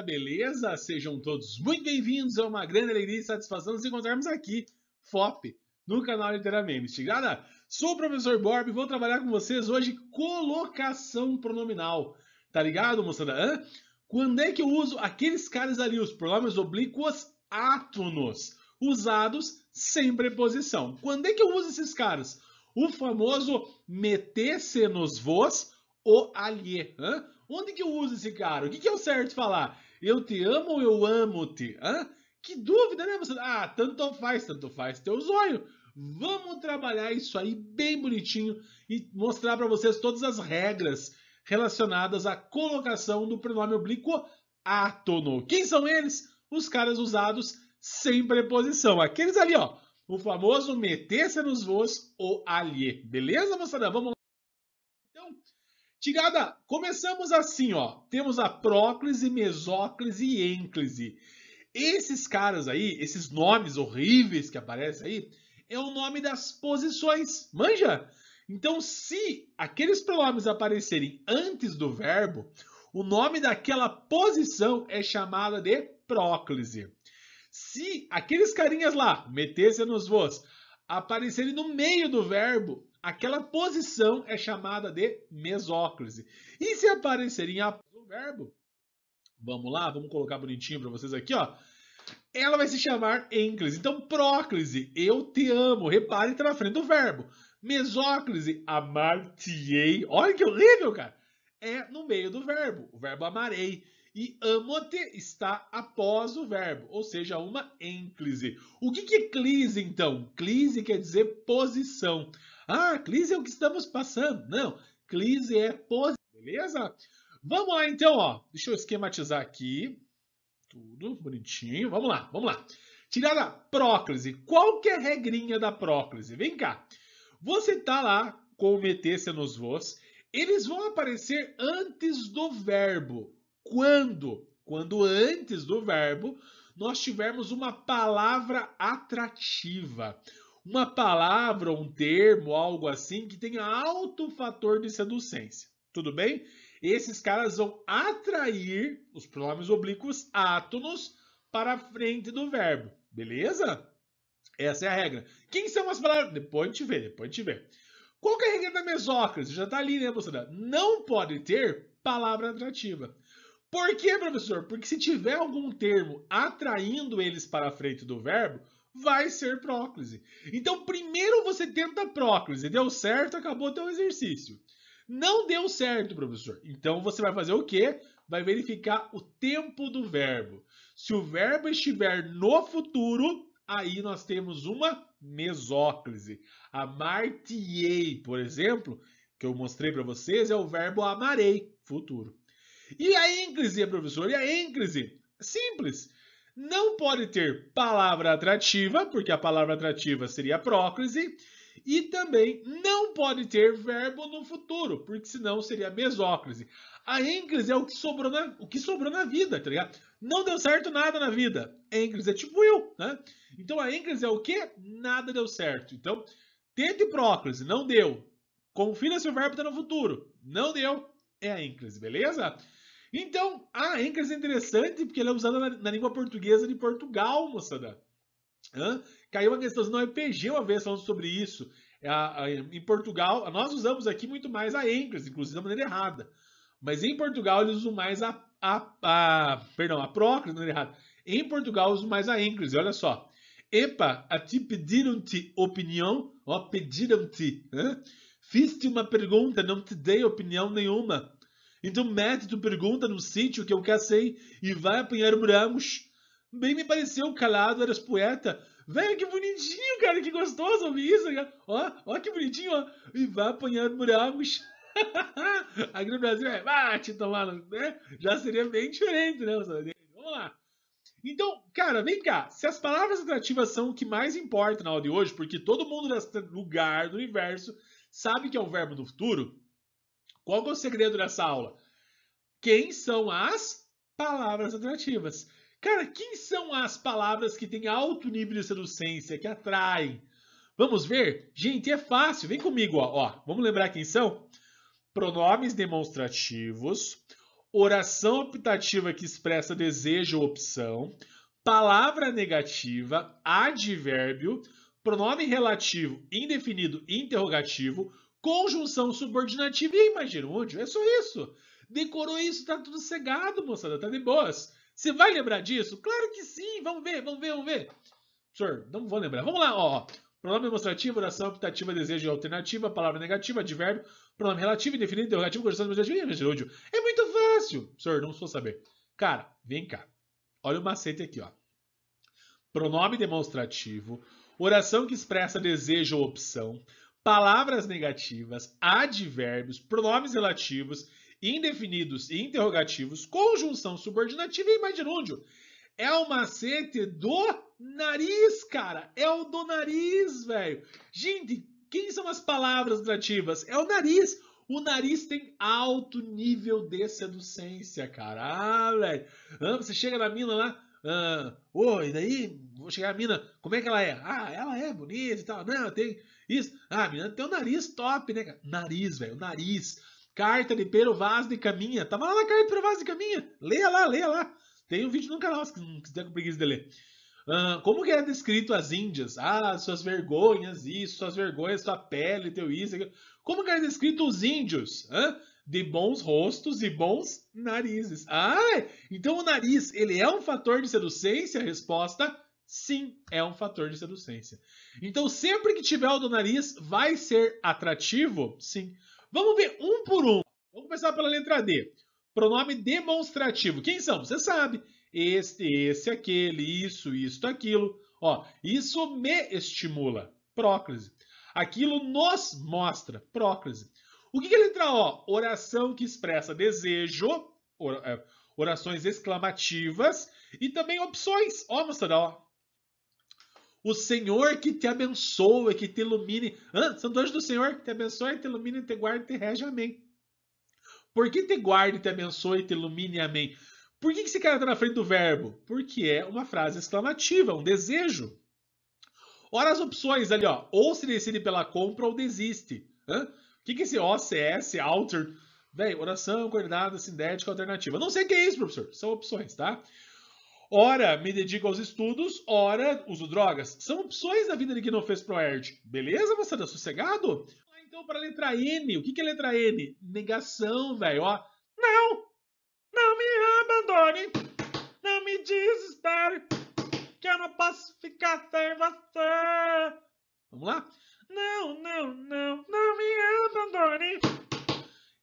moçada, beleza? Sejam todos muito bem-vindos. É uma grande alegria e satisfação nos encontrarmos aqui, FOP, no canal Literamente Chegada? Sou o professor Borb e vou trabalhar com vocês hoje colocação pronominal. Tá ligado, moçada? Hã? Quando é que eu uso aqueles caras ali, os pronomes oblíquos átonos, usados sem preposição? Quando é que eu uso esses caras? O famoso meter-se nos vós o alhê. Hã? Onde que eu uso esse cara? O que, que é o certo falar? Eu te amo ou eu amo-te? Que dúvida, né? Você... Ah, tanto faz, tanto faz teu zóio. Vamos trabalhar isso aí bem bonitinho e mostrar para vocês todas as regras relacionadas à colocação do pronome oblíquo átono. Quem são eles? Os caras usados sem preposição. Aqueles ali, ó. O famoso meter-se nos voos ou alhê. Beleza, moçada? Vamos lá. Tirada, começamos assim, ó. Temos a próclise, mesóclise e ênclise. Esses caras aí, esses nomes horríveis que aparecem aí, é o nome das posições. Manja? Então, se aqueles pronomes aparecerem antes do verbo, o nome daquela posição é chamada de próclise. Se aqueles carinhas lá, meter-se nos vos, aparecerem no meio do verbo, Aquela posição é chamada de mesóclise. E se aparecer em após o verbo, vamos lá, vamos colocar bonitinho para vocês aqui, ó. Ela vai se chamar ênclise. Então, próclise, eu te amo. Repare que tá na frente do verbo. Mesóclise, amar-te-ei. Olha que horrível, cara. É no meio do verbo. O verbo amarei. E amo-te está após o verbo, ou seja, uma ênclise. O que é clise, então? Clise quer dizer posição. Ah, crise é o que estamos passando. Não, crise é positivo, beleza? Vamos lá então, ó. Deixa eu esquematizar aqui. Tudo bonitinho. Vamos lá, vamos lá. Tirada próclise. Qual que é a regrinha da próclise? Vem cá. Você tá lá com o metesse nos vos. Eles vão aparecer antes do verbo. Quando? Quando antes do verbo nós tivermos uma palavra atrativa uma palavra, um termo, algo assim, que tenha alto fator de seducência. Tudo bem? Esses caras vão atrair os pronomes oblíquos átonos para a frente do verbo. Beleza? Essa é a regra. Quem são as palavras? Depois a gente vê, depois a gente vê. Qual que é a regra da mesócrase? Já está ali, né, professora? Não pode ter palavra atrativa. Por quê, professor? Porque se tiver algum termo atraindo eles para a frente do verbo, vai ser próclise. Então, primeiro você tenta próclise, deu certo, acabou teu exercício. Não deu certo, professor. Então você vai fazer o quê? Vai verificar o tempo do verbo. Se o verbo estiver no futuro, aí nós temos uma mesóclise. Amartiei, por exemplo, que eu mostrei para vocês, é o verbo amarei, futuro. E a ênclise, professor? E a ênclise? Simples. Não pode ter palavra atrativa, porque a palavra atrativa seria próclise E também não pode ter verbo no futuro, porque senão seria mesóclise A ênclise é o que sobrou na, o que sobrou na vida, tá ligado? Não deu certo nada na vida. Ênclise é tipo eu, né? Então a ênclise é o que? Nada deu certo. Então, tente próclise, não deu. Confira se o verbo está no futuro. Não deu. É a ênclise, beleza? Então, a Anchors é interessante porque ela é usada na, na língua portuguesa de Portugal, moçada. Hã? Caiu uma questão no RPG uma vez falando sobre isso. A, a, em Portugal, nós usamos aqui muito mais a Anchors, inclusive da maneira errada. Mas em Portugal eles usam mais a, a, a perdão, a Procris, não é errado. Em Portugal usam mais a Anchors, olha só. Epa, a ti pediram-te opinião, ó, pediram-te. Fiz-te uma pergunta, não te dei opinião nenhuma. Então Matt pergunta no sítio que eu sei e vai apanhar morangos. Bem me pareceu calado, eras poeta. Velho, que bonitinho, cara, que gostoso ouvir isso. Cara. Ó, ó que bonitinho, ó. E vai apanhar morangos. Aqui no Brasil é, bate, ah, tomar, né? Já seria bem diferente, né? Vamos lá. Então, cara, vem cá. Se as palavras atrativas são o que mais importa na aula de hoje, porque todo mundo nesse lugar do universo sabe que é um verbo do futuro, qual é o segredo dessa aula? Quem são as palavras atrativas? Cara, quem são as palavras que têm alto nível de seducência, que atraem? Vamos ver? Gente, é fácil. Vem comigo, ó. ó. Vamos lembrar quem são? Pronomes demonstrativos, oração optativa que expressa desejo ou opção, palavra negativa, advérbio, pronome relativo, indefinido, interrogativo, Conjunção subordinativa e imaginútil. É só isso. Decorou isso, tá tudo cegado, moçada. Tá de boas. Você vai lembrar disso? Claro que sim. Vamos ver, vamos ver, vamos ver. Senhor, não vou lembrar. Vamos lá, ó. Pronome demonstrativo, oração optativa, desejo alternativa, palavra negativa, advérbio, pronome relativo, indefinido, interrogativo, conjunção subordinativa e imaginútil. É muito fácil. Senhor, não sou saber. Cara, vem cá. Olha o macete aqui, ó. Pronome demonstrativo, oração que expressa desejo ou opção, palavras negativas, advérbios, pronomes relativos, indefinidos e interrogativos, conjunção subordinativa e imaginúndio. É o macete do nariz, cara. É o do nariz, velho. Gente, quem são as palavras nativas? É o nariz. O nariz tem alto nível de seducência, cara. Ah, velho. Ah, você chega na mina lá. Ah, Oi, daí? Vou chegar a mina. Como é que ela é? Ah, ela é bonita e tal. Não, tem isso. Ah, menina, tem o nariz top, né? Nariz, velho, nariz. Carta de Pero Vaz de Caminha. Tava lá na carta de Pero Vaz de Caminha. Leia lá, leia lá. Tem um vídeo no canal se não quiser tá com preguiça de ler. Uh, como que era é descrito as índias? Ah, suas vergonhas, isso, suas vergonhas, sua pele, teu isso. Aquilo. Como que era é descrito os índios? Hã? De bons rostos e bons narizes. Ah, então o nariz, ele é um fator de seducência? Resposta, sim é um fator de seducência. Então, sempre que tiver o do nariz, vai ser atrativo? Sim. Vamos ver um por um. Vamos começar pela letra D. Pronome demonstrativo. Quem são? Você sabe. Este, esse, aquele, isso, isto, aquilo. Ó, isso me estimula. Próclise. Aquilo nos mostra. Próclise. O que, é letra O? Oração que expressa desejo. É, orações exclamativas. E também opções. Ó, moçada, ó o Senhor que te abençoe, que te ilumine. Hã? são dois do Senhor que te abençoe, te ilumine, te guarde, te rege. Amém. Por que te guarde, te abençoe, te ilumine? Amém. Por que esse cara está na frente do verbo? Porque é uma frase exclamativa, um desejo. Olha as opções ali, ó. Ou se decide pela compra ou desiste. Hã? O que, que é esse OCS, alter... Bem, oração, coordenada, sintética, alternativa. Não sei o que é isso, professor. São opções, tá? Ora, me dedico aos estudos, ora, uso drogas. São opções da vida de quem não fez ProErd. Beleza, tá Sossegado? Ah, então, para a letra N, o que, que é letra N? Negação, velho. Ó, não! Não me abandone! Não me desespere! Que eu não posso ficar sem você! Vamos lá? Não, não, não, não me abandone!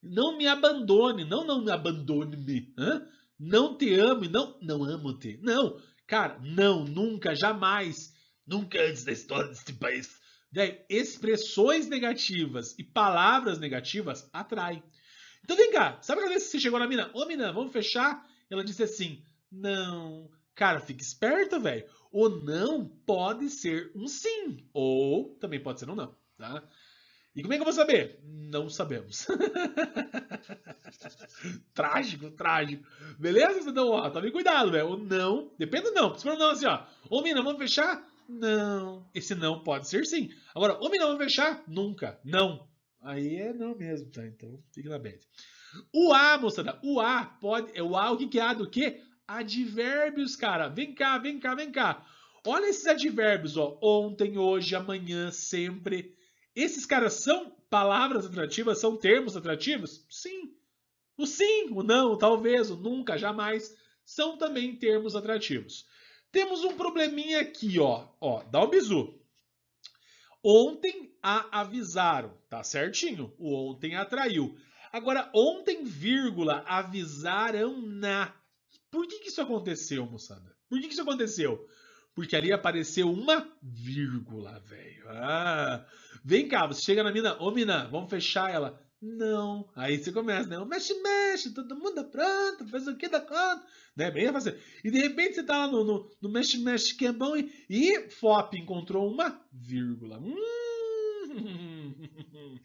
Não me abandone, não, não me abandone. Hã? Não te amo e não. Não amo-te. Não. Cara, não, nunca, jamais. Nunca antes da história deste país. Daí, né, expressões negativas e palavras negativas atraem. Então vem cá, sabe aquela vez que você chegou na mina? Ô, mina, vamos fechar? Ela disse assim: Não. Cara, fica esperto, velho. O não pode ser um sim. Ou também pode ser um não, tá? E como é que eu vou saber? Não sabemos. trágico, trágico. Beleza? Então, ó, tome cuidado, velho. O não, depende do não. Se for um não assim, ó, ô mina, vamos fechar? Não. Esse não pode ser sim. Agora, ô mina, vamos fechar? Nunca. Não. Aí é não mesmo, tá? Então, fique na bad. O A, moçada, o A pode. É o A, o que, que é A do quê? Advérbios, cara. Vem cá, vem cá, vem cá. Olha esses advérbios, ó. Ontem, hoje, amanhã, sempre. Esses caras são palavras atrativas, são termos atrativos? Sim. O sim, o não, o talvez, o nunca, jamais são também termos atrativos. Temos um probleminha aqui, ó, ó, dá um bizu. Ontem a avisaram, tá certinho? O ontem atraiu. Agora, ontem, vírgula, avisaram na. Por que, que isso aconteceu, moçada? Por que, que isso aconteceu? Porque ali apareceu uma vírgula, velho. Ah, vem cá, você chega na mina, ô mina, vamos fechar ela. Não. Aí você começa, né? O mexe, mexe, todo mundo é pronto, faz o que da conta. Né? Bem fácil. E de repente você tá lá no, no, no mexe, mexe, que é bom e, e FOP encontrou uma vírgula. Hum.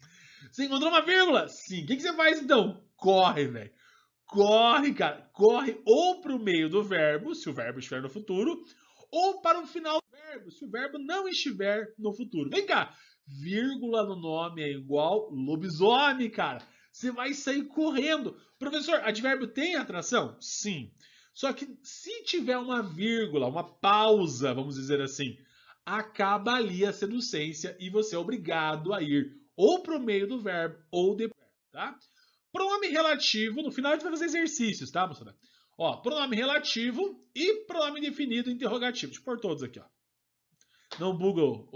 Você encontrou uma vírgula? Sim. O que, que você faz então? Corre, velho. Corre, cara. Corre ou pro meio do verbo, se o verbo estiver no futuro, ou para o final do verbo, se o verbo não estiver no futuro. Vem cá vírgula no nome é igual lobisomem, cara. Você vai sair correndo. Professor, advérbio tem atração? Sim. Só que se tiver uma vírgula, uma pausa, vamos dizer assim, acaba ali a seducência e você é obrigado a ir ou para o meio do verbo ou depois, tá? Pronome relativo, no final a gente vai fazer exercícios, tá, moçada? Ó, pronome relativo e pronome definido interrogativo. Deixa eu pôr todos aqui, ó. Não bugam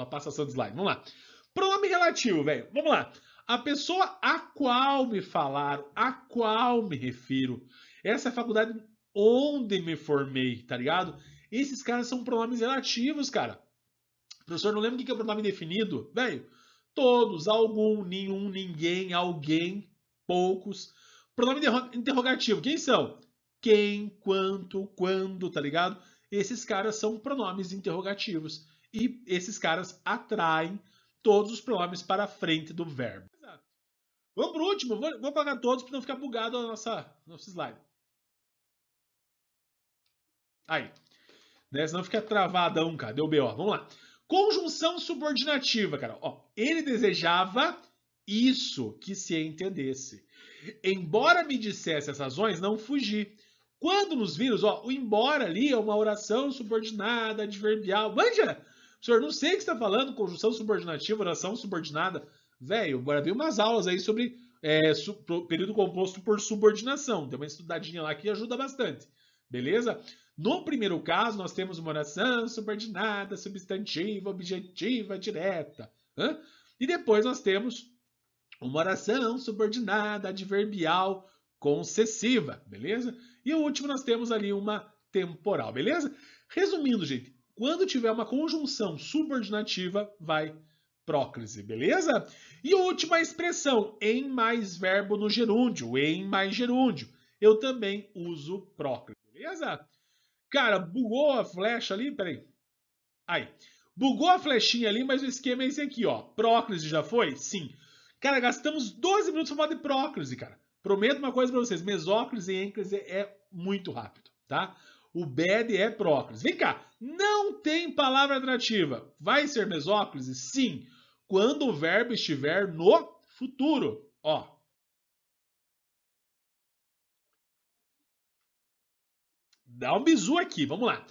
a passação de slide. Vamos lá. Pronome relativo, velho. Vamos lá. A pessoa a qual me falaram, a qual me refiro. Essa é a faculdade onde me formei, tá ligado? Esses caras são pronomes relativos, cara. Professor, não lembro o que é pronome definido? Velho, todos, algum, nenhum, ninguém, alguém, poucos. Pronome interrogativo, quem são? Quem, quanto, quando, tá ligado? esses caras são pronomes interrogativos. E esses caras atraem todos os pronomes para a frente do verbo. Vamos para o último, vou, vou apagar todos para não ficar bugado a nossa nosso slide. Aí. Né? Senão fica travadão, cara. Deu B.O. Vamos lá. Conjunção subordinativa, cara. Ó, ele desejava isso que se entendesse. Embora me dissesse as razões, não fugi. Quando nos vírus, ó, o embora ali é uma oração subordinada, adverbial. Manja, senhor, não sei o que está falando, conjunção subordinativa, oração subordinada. Velho, agora ver umas aulas aí sobre é, período composto por subordinação. Tem uma estudadinha lá que ajuda bastante, beleza? No primeiro caso, nós temos uma oração subordinada, substantiva, objetiva, direta. E depois nós temos uma oração subordinada, adverbial, concessiva, beleza? E o último, nós temos ali uma temporal, beleza? Resumindo, gente, quando tiver uma conjunção subordinativa, vai próclise, beleza? E a última expressão, em mais verbo no gerúndio, em mais gerúndio. Eu também uso próclise, beleza? Cara, bugou a flecha ali, peraí. Aí, bugou a flechinha ali, mas o esquema é esse aqui, ó. Próclise já foi? Sim. Cara, gastamos 12 minutos falando de próclise, cara. Prometo uma coisa para vocês: mesóclise e ênclise é muito rápido, tá? O bad é próclise. Vem cá, não tem palavra atrativa. Vai ser mesóclise? Sim, quando o verbo estiver no futuro. Ó. Dá um bizu aqui, vamos lá.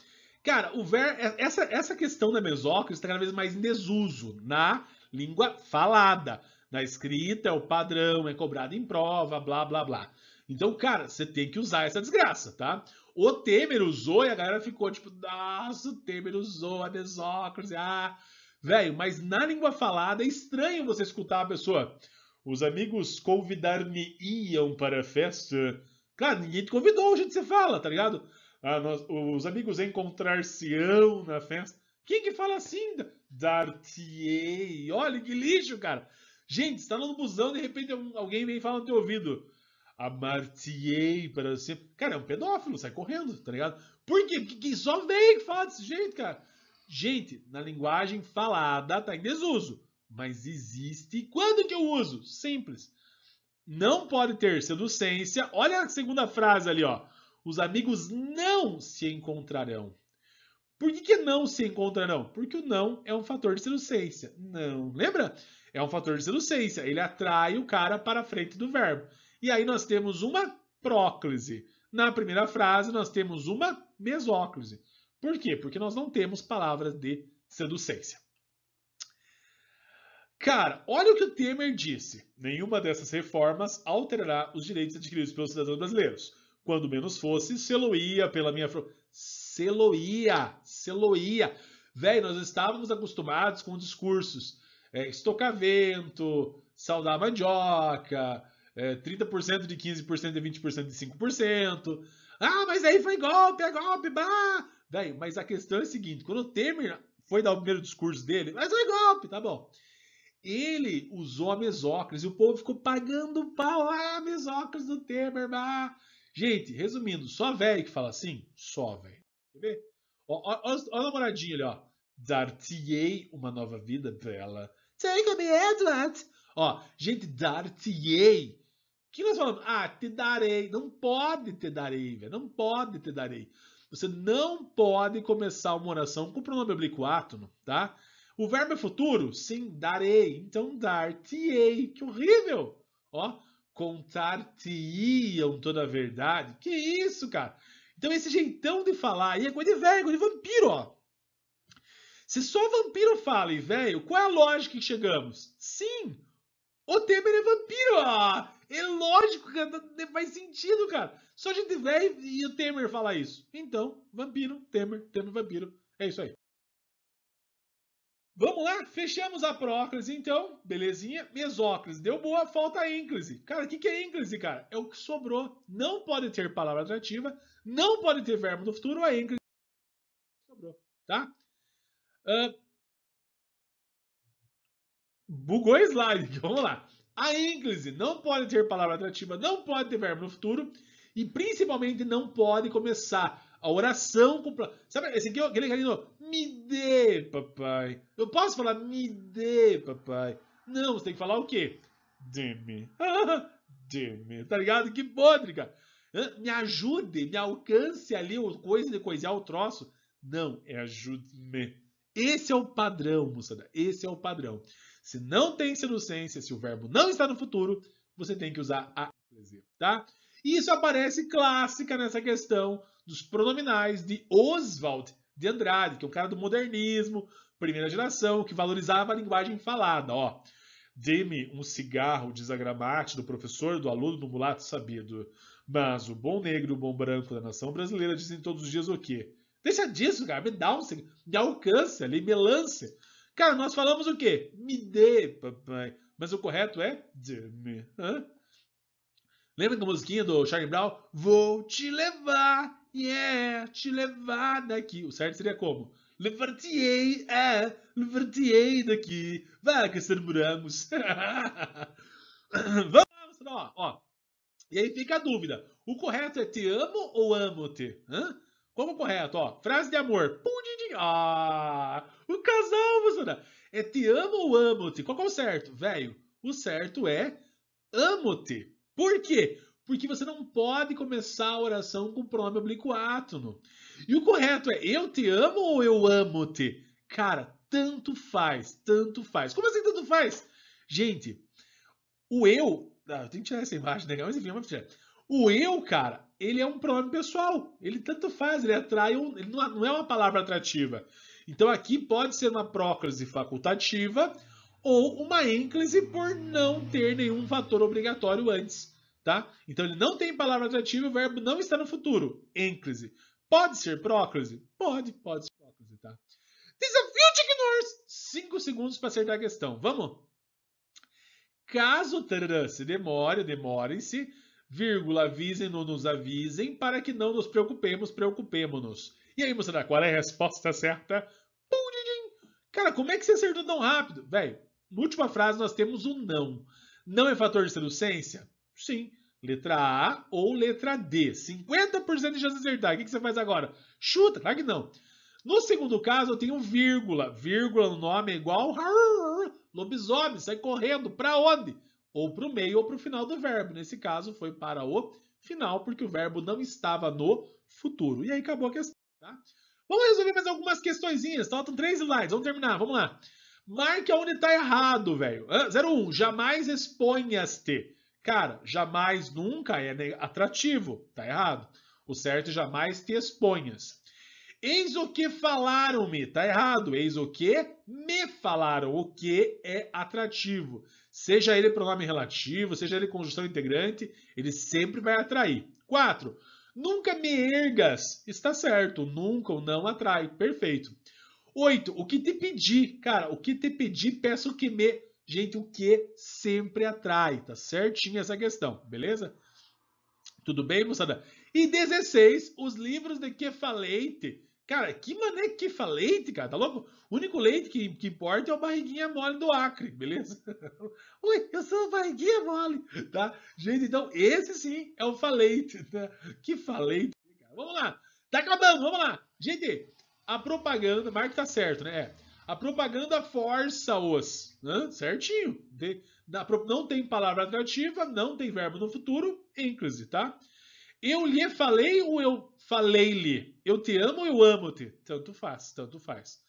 Cara, o ver... essa, essa questão da mesóclise está cada vez mais em desuso na língua falada da escrita, é o padrão, é cobrado em prova, blá, blá, blá. Então, cara, você tem que usar essa desgraça, tá? O Temer usou e a galera ficou tipo, nossa, o Temer usou a é Desócrates, ah... Velho, mas na língua falada é estranho você escutar a pessoa. Os amigos convidar-me iam para a festa. Cara, ninguém te convidou, hoje que você fala, tá ligado? Ah, nós, os amigos encontrar-se-ão na festa. Quem que fala assim? Dartier, Olha que lixo, cara. Gente, está no busão, de repente alguém vem falando no teu ouvido. Amartiei para você. Cara, é um pedófilo, sai correndo, tá ligado? Por quê? Porque só vem que fala desse jeito, cara. Gente, na linguagem falada tá em desuso. Mas existe. Quando que eu uso? Simples. Não pode ter seducência. Olha a segunda frase ali, ó. Os amigos não se encontrarão. Por que, que não se encontrarão? Porque o não é um fator de seducência. Não. Lembra? É um fator de seducência. Ele atrai o cara para a frente do verbo. E aí nós temos uma próclise. Na primeira frase, nós temos uma mesóclise. Por quê? Porque nós não temos palavras de seducência. Cara, olha o que o Temer disse. Nenhuma dessas reformas alterará os direitos adquiridos pelos cidadãos brasileiros. Quando menos fosse, seloía pela minha... Seloía! Seloía! Velho, nós estávamos acostumados com discursos é, saudar saldar mandioca, é, 30% de 15% e 20% de 5%. Ah, mas aí foi golpe, é golpe, bah! Daí, mas a questão é a seguinte, quando o Temer foi dar o primeiro discurso dele, mas foi golpe, tá bom. Ele usou a mesócrise, o povo ficou pagando pau, ah, mesócrise do Temer, bah! Gente, resumindo, só velho que fala assim? Só velho. Quer ver? Olha a namoradinho ali, ó. dar uma nova vida, bela Jacob Edwards. Ó, gente, dar-te-ei. que nós falamos? Ah, te darei. Não pode te darei, velho. Não pode te darei. Você não pode começar uma oração com o pronome oblíquo átono, tá? O verbo é futuro? Sim, darei. Então, dar-te-ei. Que horrível. Ó, contar-te-iam é toda a verdade. Que isso, cara? Então, esse jeitão de falar aí é coisa de velho, coisa de vampiro, ó. Se só vampiro fala, e velho, qual é a lógica que chegamos? Sim, o Temer é vampiro. Ah, é lógico, cara, tá, faz sentido, cara. Só gente velho e o Temer fala isso. Então, vampiro, Temer, Temer, vampiro. É isso aí. Vamos lá? Fechamos a próclise, então. Belezinha. Mesóclise. Deu boa, falta a ínclise. Cara, o que, que é ínclise, cara? É o que sobrou. Não pode ter palavra atrativa, não pode ter verbo no futuro, a ínclise sobrou, tá? Uh, bugou o slide, vamos lá. A ênclise não pode ter palavra atrativa, não pode ter verbo no futuro e principalmente não pode começar a oração com... Sabe esse aqui, aquele carinho, é me dê, papai. Eu posso falar me dê, papai. Não, você tem que falar o quê? Dê-me. Dê-me. Tá ligado? Que podre, cara. Me ajude, me alcance ali coisa de coisar o troço. Não, é ajude-me. Esse é o padrão, moçada. Esse é o padrão. Se não tem seducência, se o verbo não está no futuro, você tem que usar a tá? E isso aparece clássica nessa questão dos pronominais de Oswald de Andrade, que é um cara do modernismo, primeira geração, que valorizava a linguagem falada, ó. Dê-me um cigarro, diz a gramática do professor, do aluno, do mulato sabido. Mas o bom negro, o bom branco da nação brasileira dizem todos os dias o quê? Deixa disso, cara. Me dá um segundo. Me alcance, ali, me lance. Cara, nós falamos o quê? Me dê, papai. Mas o correto é dê-me. Lembra da musiquinha do Charlie Brown? Vou te levar, yeah, te levar daqui. O certo seria como? levar é, levar daqui. Vai, que muramos. Vamos, ó, ó. E aí fica a dúvida. O correto é te amo ou amo-te? Hã? Como correto, ó. Frase de amor. Ah! O casal, Bussunda. É te amo ou amo-te? Qual que é o certo? Velho, o certo é amo-te. Por quê? Porque você não pode começar a oração com o pronome oblíquo átono. E o correto é eu te amo ou eu amo-te? Cara, tanto faz, tanto faz. Como assim tanto faz? Gente, o eu. Ah, eu tenho que tirar essa imagem, né? Mas enfim, vamos tirar. O eu, cara, ele é um pronome pessoal. Ele tanto faz, ele atrai um, ele é, não é uma palavra atrativa. Então aqui pode ser uma próclise facultativa ou uma ênclise por não ter nenhum fator obrigatório antes, tá? Então ele não tem palavra atrativa, o verbo não está no futuro. Ênclise. Pode ser próclise? Pode, pode ser próclise, tá? Desafio de Ignores! Cinco segundos para acertar a questão. Vamos? Caso tarará, se demore, demorem-se, vírgula, avisem-nos, nos avisem, para que não nos preocupemos, preocupemo-nos. E aí, moçada, qual é a resposta certa? Cara, como é que você acertou tão rápido? Velho, na última frase nós temos um não. Não é fator de seducência? Sim. Letra A ou letra D. 50% de chance de acertar. O que você faz agora? Chuta, claro que não. No segundo caso, eu tenho vírgula. Vírgula no nome é igual lobisomem, sai correndo. Pra onde? ou para o meio ou para o final do verbo. Nesse caso, foi para o final, porque o verbo não estava no futuro. E aí acabou a questão, tá? Vamos resolver mais algumas questõezinhas. Faltam três slides, vamos terminar, vamos lá. Marque onde está errado, velho. 01, um, jamais exponhas-te. Cara, jamais nunca é atrativo, tá errado. O certo é jamais te exponhas. Eis o que falaram-me, tá errado. Eis o que me falaram, o que é atrativo. Seja ele pronome relativo, seja ele conjunção integrante, ele sempre vai atrair. 4. Nunca me ergas. Está certo. Nunca ou não atrai. Perfeito. 8. O que te pedi. Cara, o que te pedi, peço que me. Gente, o que sempre atrai. Tá certinho essa questão, beleza? Tudo bem, moçada? E 16. Os livros de que falei-te Cara, que maneiro que fa leite, cara, tá louco? O único leite que, que importa é o barriguinha mole do Acre, beleza? Ui, eu sou o barriguinha mole, tá? Gente, então esse sim é o faleite, tá? Que faleite, cara. Vamos lá, tá acabando, vamos lá. Gente, a propaganda, Marco tá certo, né? É. A propaganda força-os, né? certinho. De, não tem palavra atrativa, não tem verbo no futuro, inclusive, tá? Eu lhe falei ou eu falei-lhe? Eu te amo ou eu amo-te? Tanto faz, tanto faz.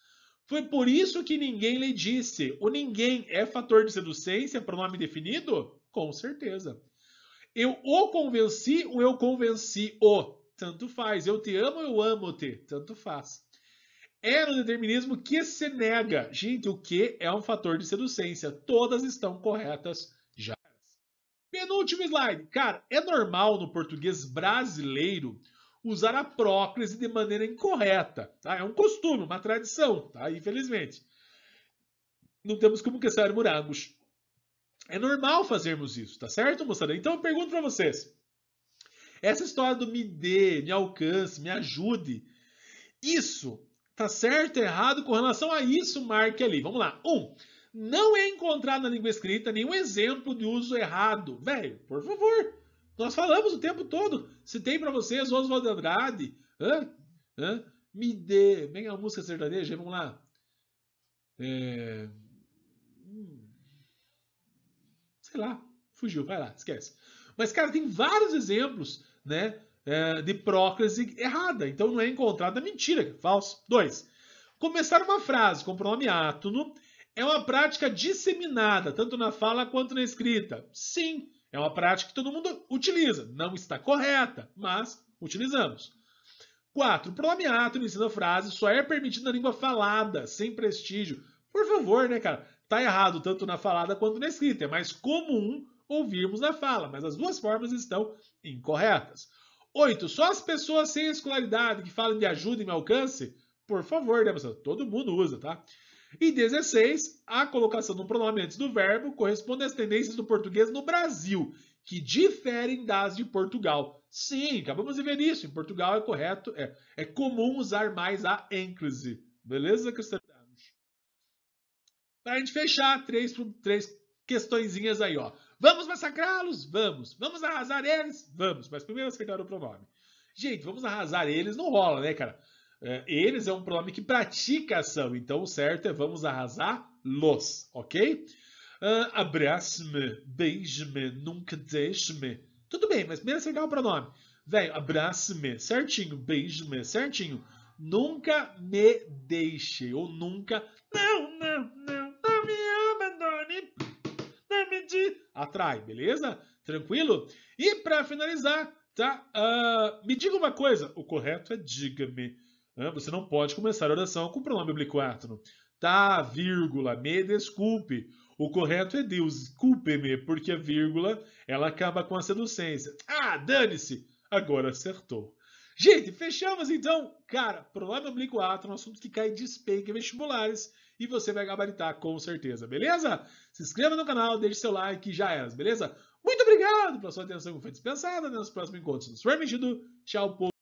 Foi por isso que ninguém lhe disse. O ninguém é fator de seducência, pronome definido? Com certeza. Eu o convenci ou eu convenci o? Tanto faz. Eu te amo ou eu amo-te? Tanto faz. É no determinismo que se nega. Gente, o que é um fator de seducência? Todas estão corretas Penúltimo slide. Cara, é normal no português brasileiro usar a próclise de maneira incorreta. Tá? É um costume, uma tradição, tá? infelizmente. Não temos como caçar morangos. É normal fazermos isso, tá certo, moçada? Então eu pergunto para vocês. Essa história do me dê, me alcance, me ajude. Isso tá certo, ou errado com relação a isso, marque ali. Vamos lá. Um, não é encontrado na língua escrita nenhum exemplo de uso errado. Velho, por favor. Nós falamos o tempo todo. Se tem para vocês Oswaldo Andrade. Hã? Hã? Me dê. Vem a música sertaneja, vamos lá. É... Hum. Sei lá, fugiu, vai lá, esquece. Mas, cara, tem vários exemplos né, é, de prócrase errada. Então não é encontrada mentira, é falso. Dois. Começar uma frase com o pronome átono é uma prática disseminada, tanto na fala quanto na escrita. Sim, é uma prática que todo mundo utiliza. Não está correta, mas utilizamos. 4. O ato no ensino frase só é permitido na língua falada, sem prestígio. Por favor, né, cara? Tá errado tanto na falada quanto na escrita. É mais comum ouvirmos na fala, mas as duas formas estão incorretas. 8. Só as pessoas sem escolaridade que falam de ajuda e me alcance, por favor, né, pessoal? Todo mundo usa, tá? E 16, a colocação do pronome antes do verbo corresponde às tendências do português no Brasil, que diferem das de Portugal. Sim, acabamos de ver isso. Em Portugal é correto, é, é comum usar mais a ênclise. Beleza, Cristiano? Para a gente fechar, três, três questõezinhas aí, ó. Vamos massacrá-los? Vamos. Vamos arrasar eles? Vamos. Mas primeiro acertar o pronome. Gente, vamos arrasar eles não rola, né, cara? Eh, eles é um pronome que pratica ação. Então, o certo é vamos arrasar los, ok? Uh, eh, abrace-me, beije-me, nunca deixe-me. Tudo bem, mas primeiro acertar o pronome. Velho, abrace-me, certinho, beije-me, certinho. Nunca me deixe, ou nunca... Não, não, não, não me abandone, não me de... Atrai, beleza? Tranquilo? E para finalizar, tá? Uh, me diga uma coisa, o correto é diga-me. Né? Você não pode começar a oração com o pronome obliquátono. Tá, vírgula, me desculpe. O correto é Deus, desculpe me porque a vírgula ela acaba com a seducência. Ah, dane-se! Agora acertou. Gente, fechamos então. Cara, pronome obliquato, é um assunto que cai de espenca em vestibulares e você vai gabaritar com certeza, beleza? Se inscreva no canal, deixe seu like e já era, beleza? Muito obrigado pela sua atenção que foi dispensada. Nos próximos encontros, nos permitido. Tchau, povo.